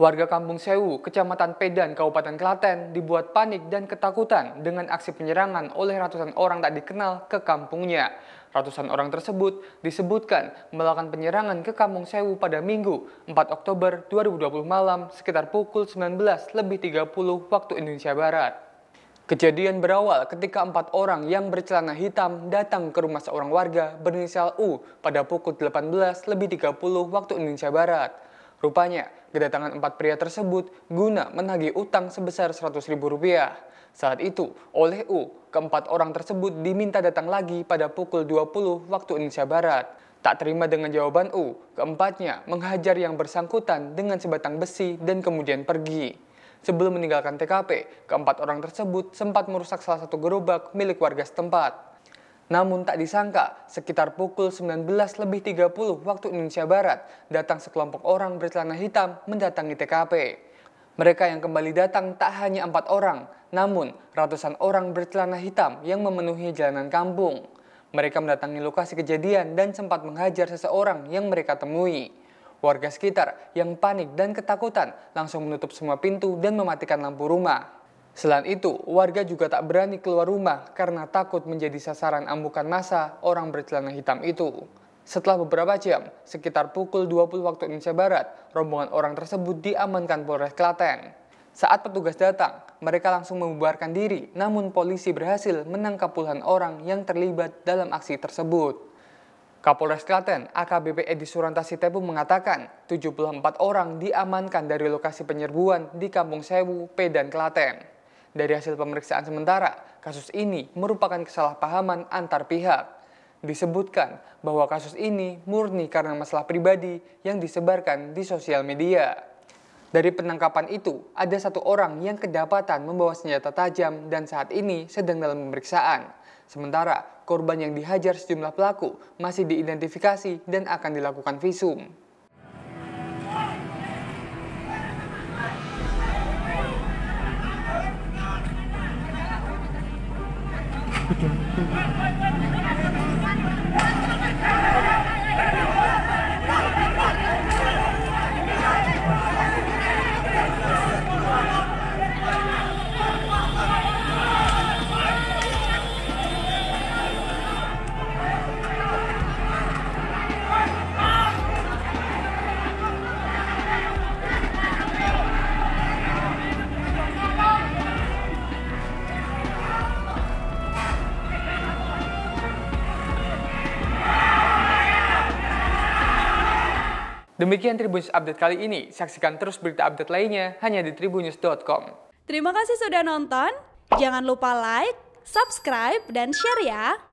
Warga Kampung Sewu, Kecamatan Pedan, Kabupaten Klaten dibuat panik dan ketakutan dengan aksi penyerangan oleh ratusan orang tak dikenal ke kampungnya. Ratusan orang tersebut disebutkan melakukan penyerangan ke Kampung Sewu pada Minggu 4 Oktober 2020 malam sekitar pukul 19.30 waktu Indonesia Barat. Kejadian berawal ketika empat orang yang bercelana hitam datang ke rumah seorang warga berinisial U pada pukul 18.30 waktu Indonesia Barat. Rupanya, kedatangan empat pria tersebut guna menagih utang sebesar seratus ribu rupiah. Saat itu, oleh U, keempat orang tersebut diminta datang lagi pada pukul 20 waktu Indonesia Barat. Tak terima dengan jawaban U, keempatnya menghajar yang bersangkutan dengan sebatang besi dan kemudian pergi. Sebelum meninggalkan TKP, keempat orang tersebut sempat merusak salah satu gerobak milik warga setempat. Namun tak disangka, sekitar pukul 19 lebih 30 waktu Indonesia Barat, datang sekelompok orang bercelana hitam mendatangi TKP. Mereka yang kembali datang tak hanya empat orang, namun ratusan orang bercelana hitam yang memenuhi jalanan kampung. Mereka mendatangi lokasi kejadian dan sempat menghajar seseorang yang mereka temui. Warga sekitar yang panik dan ketakutan langsung menutup semua pintu dan mematikan lampu rumah. Selain itu, warga juga tak berani keluar rumah karena takut menjadi sasaran ambukan massa orang bercelana hitam itu. Setelah beberapa jam, sekitar pukul 20 waktu Indonesia Barat, rombongan orang tersebut diamankan Polres Klaten. Saat petugas datang, mereka langsung membubarkan diri, namun polisi berhasil menangkap puluhan orang yang terlibat dalam aksi tersebut. Kapolres Klaten AKBP Edi Surantasi Tepu mengatakan 74 orang diamankan dari lokasi penyerbuan di Kampung Sewu, Pedan, Klaten. Dari hasil pemeriksaan sementara, kasus ini merupakan kesalahpahaman antar pihak. Disebutkan bahwa kasus ini murni karena masalah pribadi yang disebarkan di sosial media. Dari penangkapan itu, ada satu orang yang kedapatan membawa senjata tajam dan saat ini sedang dalam pemeriksaan. Sementara korban yang dihajar sejumlah pelaku masih diidentifikasi dan akan dilakukan visum. Thank you. Demikian Tribunnews Update kali ini. Saksikan terus berita update lainnya hanya di tribunnews.com. Terima kasih sudah nonton. Jangan lupa like, subscribe, dan share ya.